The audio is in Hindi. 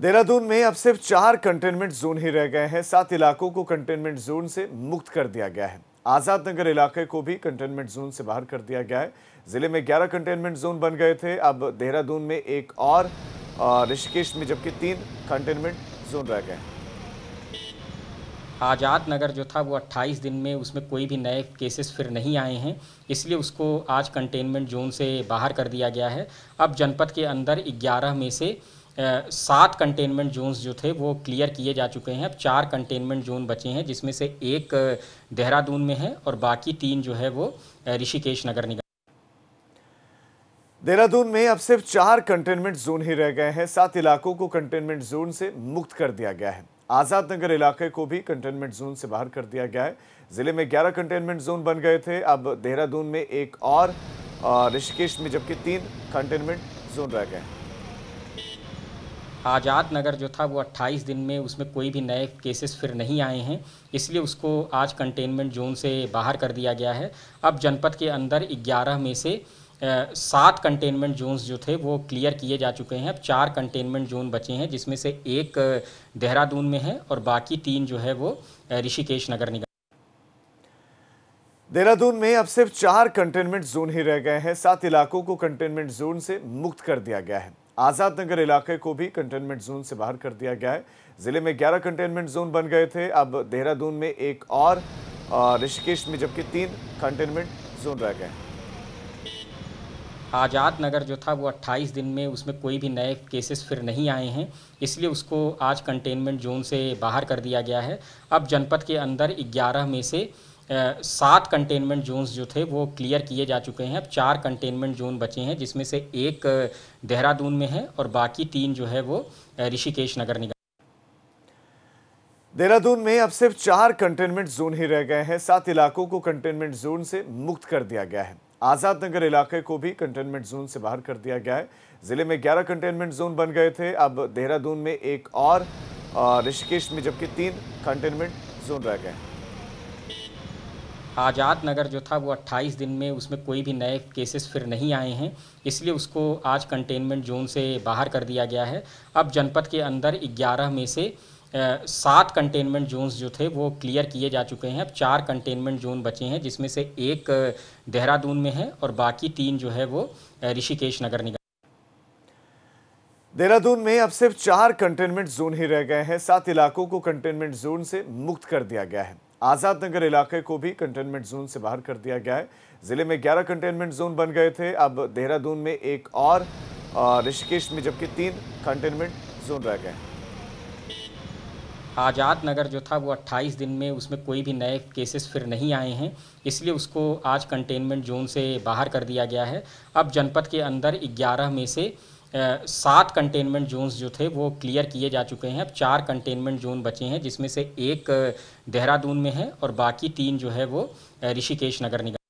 देहरादून में अब सिर्फ चार कंटेनमेंट जोन ही रह गए हैं सात इलाकों को कंटेनमेंट जोन से मुक्त कर दिया गया है आज़ाद नगर इलाके को भी कंटेनमेंट जोन से बाहर कर दिया गया है ज़िले में 11 कंटेनमेंट जोन बन गए थे अब देहरादून में एक और ऋषिकेश में जबकि तीन कंटेनमेंट जोन रह गए हैं आज़ाद नगर जो था वो 28 दिन में उसमें कोई भी नए केसेस फिर नहीं आए हैं इसलिए उसको आज कंटेनमेंट जोन से बाहर कर दिया गया है अब जनपद के अंदर 11 में से सात कंटेनमेंट जोन्स जो थे वो क्लियर किए जा चुके हैं अब चार कंटेनमेंट जोन बचे हैं जिसमें से एक देहरादून में है और बाकी तीन जो है वो ऋषिकेश नगर निगम देहरादून में अब सिर्फ चार कंटेनमेंट जोन ही रह गए हैं सात इलाकों को कंटेनमेंट जोन से मुक्त कर दिया गया है आज़ाद नगर इलाके को भी कंटेनमेंट जोन से बाहर कर दिया गया है ज़िले में 11 कंटेनमेंट जोन बन गए थे अब देहरादून में एक और ऋषिकेश में जबकि तीन कंटेनमेंट जोन रह गए हैं आज़ाद नगर जो था वो 28 दिन में उसमें कोई भी नए केसेस फिर नहीं आए हैं इसलिए उसको आज कंटेनमेंट जोन से बाहर कर दिया गया है अब जनपद के अंदर 11 में से सात कंटेनमेंट जोन्स जो थे वो क्लियर किए जा चुके हैं अब चार कंटेनमेंट जोन बचे हैं जिसमें से एक देहरादून में है और बाकी तीन जो है वो ऋषिकेश नगर निगम देहरादून में अब सिर्फ चार कंटेनमेंट जोन ही रह गए हैं सात इलाकों को कंटेनमेंट जोन से मुक्त कर दिया गया है आज़ाद नगर इलाके को भी कंटेनमेंट जोन से बाहर कर दिया गया है ज़िले में 11 कंटेनमेंट जोन बन गए थे अब देहरादून में एक और ऋषिकेश में जबकि तीन कंटेनमेंट जोन रह गए आज़ाद नगर जो था वो 28 दिन में उसमें कोई भी नए केसेस फिर नहीं आए हैं इसलिए उसको आज कंटेनमेंट जोन से बाहर कर दिया गया है अब जनपद के अंदर 11 में से सात कंटेनमेंट जोन्स जो थे वो क्लियर किए जा चुके हैं अब चार कंटेनमेंट जोन बचे हैं जिसमें से एक देहरादून में है और बाकी तीन जो है वो ऋषिकेश नगर निगम देहरादून में अब सिर्फ चार कंटेनमेंट जोन ही रह गए हैं सात इलाकों को कंटेनमेंट जोन से मुक्त कर दिया गया है आज़ाद नगर इलाके को भी कंटेनमेंट जोन से बाहर कर दिया गया है ज़िले में 11 कंटेनमेंट जोन बन गए थे अब देहरादून में एक और ऋषिकेश में जबकि तीन कंटेनमेंट जोन रह गए हैं आज़ाद नगर जो था वो 28 दिन में उसमें कोई भी नए केसेस फिर नहीं आए हैं इसलिए उसको आज कंटेनमेंट जोन से बाहर कर दिया गया है अब जनपद के अंदर 11 में से सात कंटेनमेंट जोन्स जो थे वो क्लियर किए जा चुके हैं अब चार कंटेनमेंट जोन बचे हैं जिसमें से एक देहरादून में है और बाकी तीन जो है वो ऋषिकेश नगर निगम देहरादून में अब सिर्फ चार कंटेनमेंट जोन ही रह गए हैं सात इलाकों को कंटेनमेंट जोन से मुक्त कर दिया गया है आज़ाद नगर इलाके को भी कंटेनमेंट जोन से बाहर कर दिया गया है ज़िले में 11 कंटेनमेंट जोन बन गए थे अब देहरादून में एक और ऋषिकेश में जबकि तीन कंटेनमेंट जोन रह गए आज़ाद नगर जो था वो 28 दिन में उसमें कोई भी नए केसेस फिर नहीं आए हैं इसलिए उसको आज कंटेनमेंट जोन से बाहर कर दिया गया है अब जनपद के अंदर 11 में से सात कंटेनमेंट जोन्स जो थे वो क्लियर किए जा चुके हैं अब चार कंटेनमेंट जोन बचे हैं जिसमें से एक देहरादून में है और बाकी तीन जो है वो ऋषिकेश नगर निगम